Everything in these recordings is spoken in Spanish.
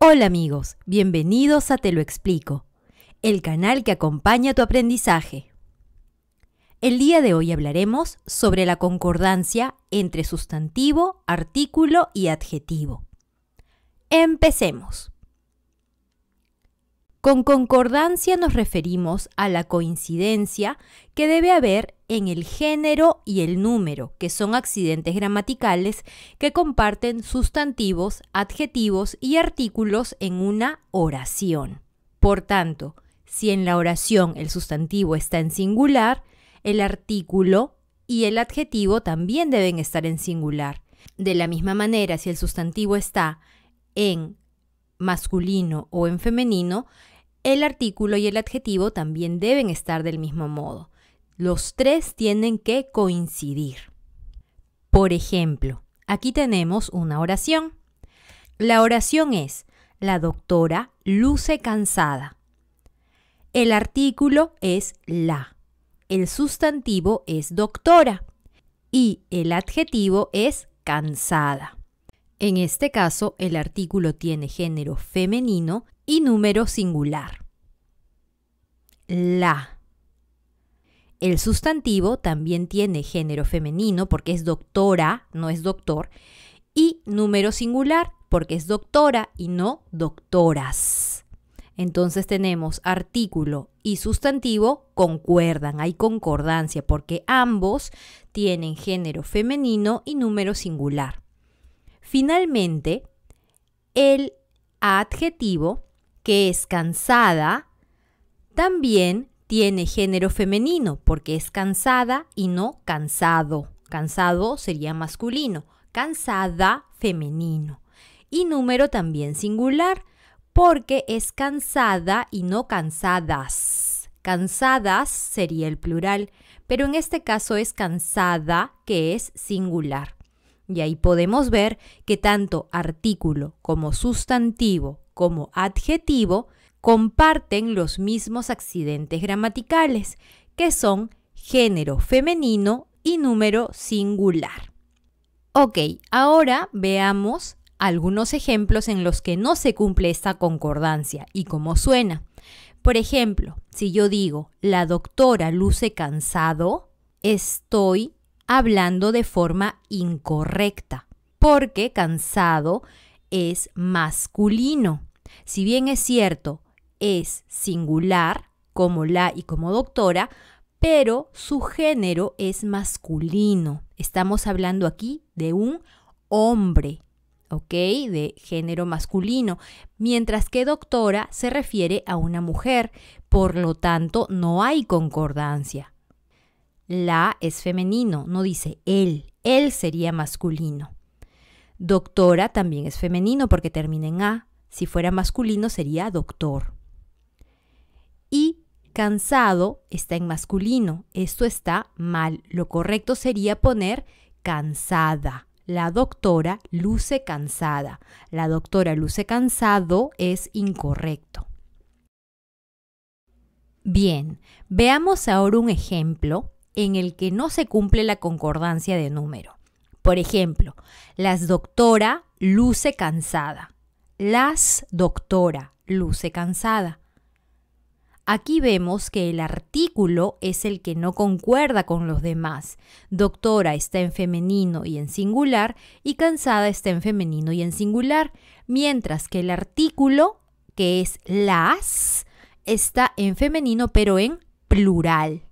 Hola amigos, bienvenidos a Te lo explico, el canal que acompaña tu aprendizaje. El día de hoy hablaremos sobre la concordancia entre sustantivo, artículo y adjetivo. Empecemos. Con concordancia nos referimos a la coincidencia que debe haber en el género y el número, que son accidentes gramaticales que comparten sustantivos, adjetivos y artículos en una oración. Por tanto, si en la oración el sustantivo está en singular, el artículo y el adjetivo también deben estar en singular. De la misma manera, si el sustantivo está en masculino o en femenino, el artículo y el adjetivo también deben estar del mismo modo. Los tres tienen que coincidir. Por ejemplo, aquí tenemos una oración. La oración es, la doctora luce cansada. El artículo es la. El sustantivo es doctora. Y el adjetivo es cansada. En este caso, el artículo tiene género femenino y número singular. La. El sustantivo también tiene género femenino porque es doctora, no es doctor, y número singular porque es doctora y no doctoras. Entonces tenemos artículo y sustantivo concuerdan, hay concordancia porque ambos tienen género femenino y número singular. Finalmente, el adjetivo, que es cansada, también tiene género femenino, porque es cansada y no cansado. Cansado sería masculino, cansada femenino. Y número también singular, porque es cansada y no cansadas. Cansadas sería el plural, pero en este caso es cansada, que es singular. Y ahí podemos ver que tanto artículo como sustantivo como adjetivo comparten los mismos accidentes gramaticales, que son género femenino y número singular. Ok, ahora veamos algunos ejemplos en los que no se cumple esta concordancia y cómo suena. Por ejemplo, si yo digo, la doctora luce cansado, estoy hablando de forma incorrecta, porque cansado es masculino. Si bien es cierto, es singular, como la y como doctora, pero su género es masculino. Estamos hablando aquí de un hombre, ¿ok? De género masculino, mientras que doctora se refiere a una mujer, por lo tanto no hay concordancia la es femenino, no dice él, él sería masculino. Doctora también es femenino porque termina en A, si fuera masculino sería doctor. Y cansado está en masculino, esto está mal, lo correcto sería poner cansada. La doctora luce cansada. La doctora luce cansado es incorrecto. Bien, veamos ahora un ejemplo en el que no se cumple la concordancia de número. Por ejemplo, las doctora luce cansada. Las doctora luce cansada. Aquí vemos que el artículo es el que no concuerda con los demás. Doctora está en femenino y en singular y cansada está en femenino y en singular, mientras que el artículo, que es las, está en femenino pero en plural.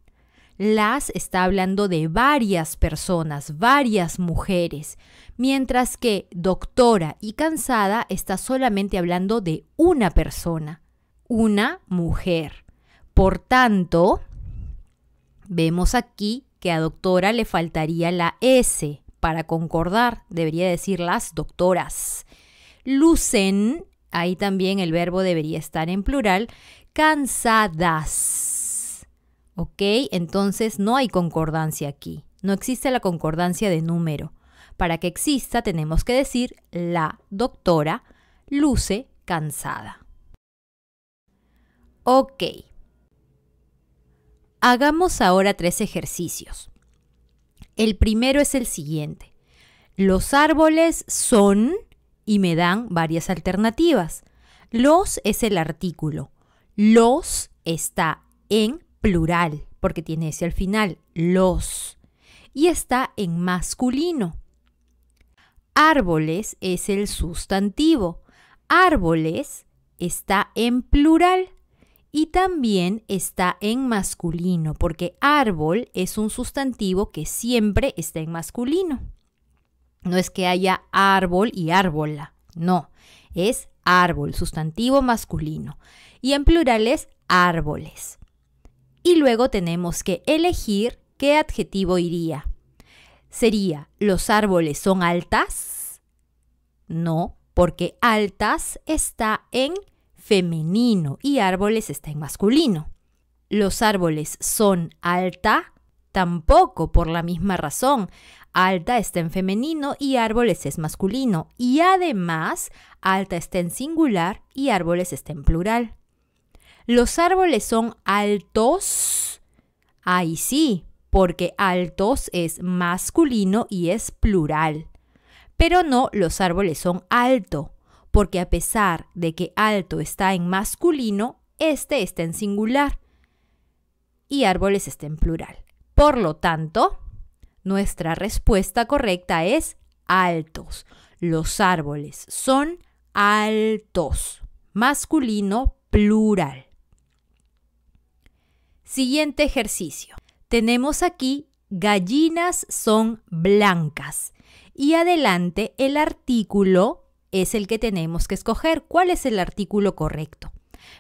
Las está hablando de varias personas, varias mujeres, mientras que doctora y cansada está solamente hablando de una persona, una mujer. Por tanto, vemos aquí que a doctora le faltaría la S para concordar, debería decir las doctoras. Lucen, ahí también el verbo debería estar en plural, cansadas. ¿Ok? Entonces no hay concordancia aquí. No existe la concordancia de número. Para que exista tenemos que decir la doctora luce cansada. Ok. Hagamos ahora tres ejercicios. El primero es el siguiente. Los árboles son y me dan varias alternativas. Los es el artículo. Los está en plural, porque tiene ese al final, los. Y está en masculino. Árboles es el sustantivo. Árboles está en plural y también está en masculino, porque árbol es un sustantivo que siempre está en masculino. No es que haya árbol y árbola, no, es árbol, sustantivo masculino. Y en plural es árboles y luego tenemos que elegir qué adjetivo iría. Sería, ¿los árboles son altas? No, porque altas está en femenino y árboles está en masculino. ¿Los árboles son alta? Tampoco, por la misma razón. Alta está en femenino y árboles es masculino. Y además, alta está en singular y árboles está en plural. Los árboles son altos. Ahí sí, porque altos es masculino y es plural. Pero no, los árboles son alto, porque a pesar de que alto está en masculino, este está en singular y árboles está en plural. Por lo tanto, nuestra respuesta correcta es altos. Los árboles son altos. Masculino, plural. Siguiente ejercicio. Tenemos aquí gallinas son blancas y adelante el artículo es el que tenemos que escoger. ¿Cuál es el artículo correcto?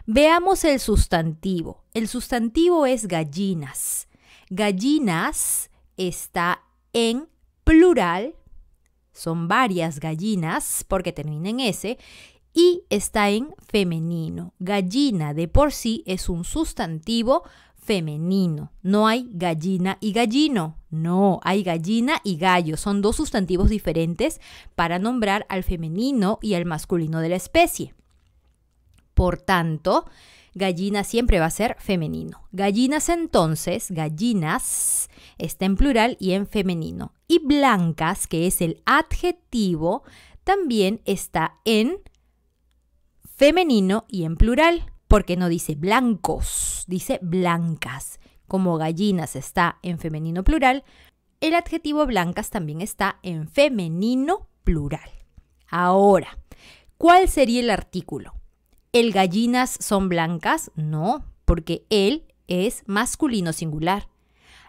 Veamos el sustantivo. El sustantivo es gallinas. Gallinas está en plural, son varias gallinas porque termina en S, y está en femenino. Gallina de por sí es un sustantivo femenino. No hay gallina y gallino. No, hay gallina y gallo. Son dos sustantivos diferentes para nombrar al femenino y al masculino de la especie. Por tanto, gallina siempre va a ser femenino. Gallinas entonces, gallinas, está en plural y en femenino. Y blancas, que es el adjetivo, también está en femenino y en plural porque no dice blancos, dice blancas. Como gallinas está en femenino plural, el adjetivo blancas también está en femenino plural. Ahora, ¿cuál sería el artículo? ¿El gallinas son blancas? No, porque él es masculino singular.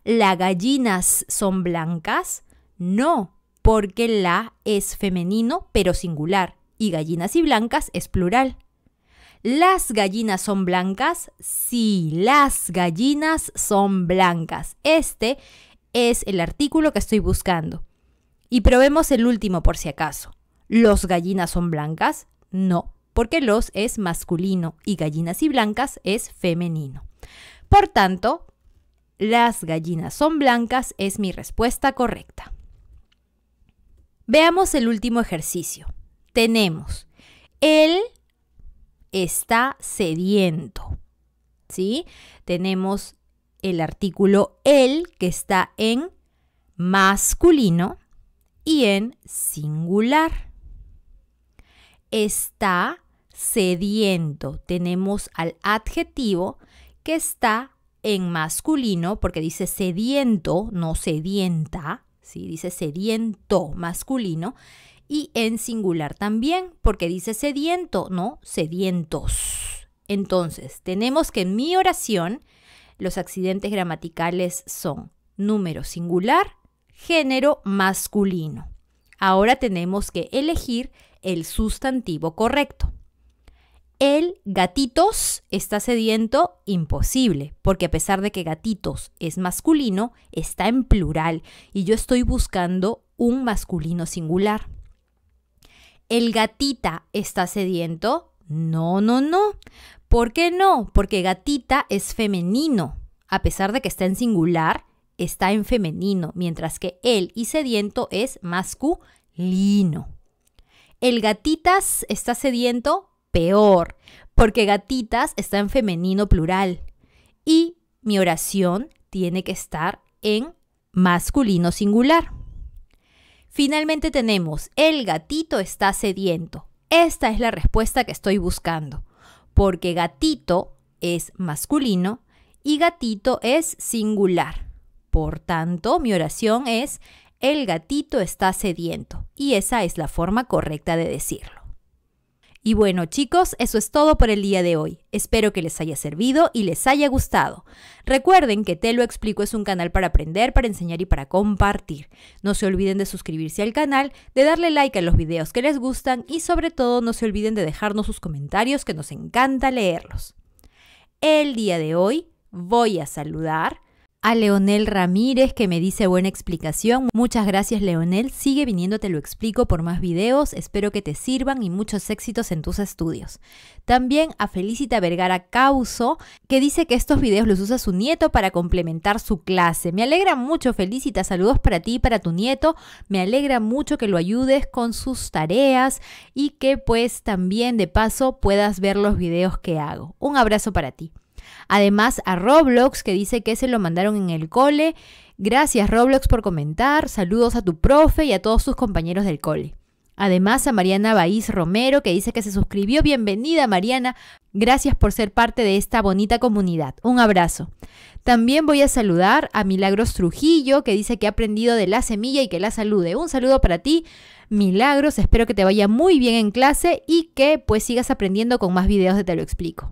¿La gallinas son blancas? No, porque la es femenino pero singular y gallinas y blancas es plural. ¿Las gallinas son blancas? Sí, las gallinas son blancas. Este es el artículo que estoy buscando. Y probemos el último por si acaso. ¿Los gallinas son blancas? No, porque los es masculino y gallinas y blancas es femenino. Por tanto, las gallinas son blancas es mi respuesta correcta. Veamos el último ejercicio. Tenemos el está sediento. ¿Sí? Tenemos el artículo el que está en masculino y en singular. Está sediento. Tenemos al adjetivo que está en masculino porque dice sediento, no sedienta, ¿sí? dice sediento masculino y en singular también, porque dice sediento, no sedientos. Entonces, tenemos que en mi oración los accidentes gramaticales son número singular, género masculino. Ahora tenemos que elegir el sustantivo correcto. El gatitos está sediento, imposible, porque a pesar de que gatitos es masculino, está en plural y yo estoy buscando un masculino singular. ¿El gatita está sediento? No, no, no. ¿Por qué no? Porque gatita es femenino. A pesar de que está en singular, está en femenino, mientras que él y sediento es masculino. El gatitas está sediento peor, porque gatitas está en femenino plural. Y mi oración tiene que estar en masculino singular. Finalmente tenemos, el gatito está sediento. Esta es la respuesta que estoy buscando, porque gatito es masculino y gatito es singular. Por tanto, mi oración es, el gatito está sediento, y esa es la forma correcta de decirlo. Y bueno chicos, eso es todo por el día de hoy. Espero que les haya servido y les haya gustado. Recuerden que Te lo explico es un canal para aprender, para enseñar y para compartir. No se olviden de suscribirse al canal, de darle like a los videos que les gustan y sobre todo no se olviden de dejarnos sus comentarios que nos encanta leerlos. El día de hoy voy a saludar a Leonel Ramírez que me dice buena explicación. Muchas gracias Leonel, sigue viniendo, te lo explico por más videos, espero que te sirvan y muchos éxitos en tus estudios. También a Felicita Vergara Causo que dice que estos videos los usa su nieto para complementar su clase. Me alegra mucho Felicita, saludos para ti y para tu nieto, me alegra mucho que lo ayudes con sus tareas y que pues también de paso puedas ver los videos que hago. Un abrazo para ti. Además a Roblox que dice que se lo mandaron en el cole. Gracias Roblox por comentar. Saludos a tu profe y a todos sus compañeros del cole. Además a Mariana Baís Romero que dice que se suscribió. Bienvenida Mariana. Gracias por ser parte de esta bonita comunidad. Un abrazo. También voy a saludar a Milagros Trujillo que dice que ha aprendido de la semilla y que la salude. Un saludo para ti. Milagros, espero que te vaya muy bien en clase y que pues sigas aprendiendo con más videos de Te lo explico.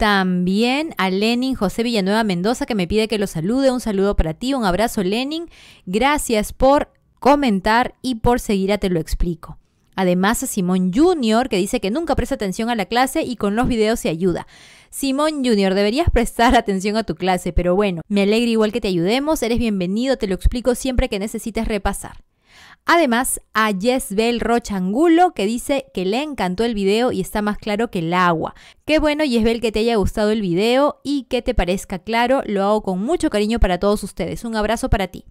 También a Lenin José Villanueva Mendoza que me pide que lo salude. Un saludo para ti, un abrazo Lenin. Gracias por comentar y por seguir a Te lo explico. Además a Simón Junior que dice que nunca presta atención a la clase y con los videos se ayuda. Simón Junior, deberías prestar atención a tu clase, pero bueno, me alegra igual que te ayudemos, eres bienvenido, te lo explico siempre que necesites repasar. Además, a Yesbel Rochangulo, que dice que le encantó el video y está más claro que el agua. Qué bueno, Yesbel, que te haya gustado el video y que te parezca claro. Lo hago con mucho cariño para todos ustedes. Un abrazo para ti.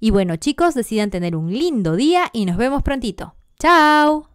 Y bueno, chicos, decidan tener un lindo día y nos vemos prontito. ¡Chao!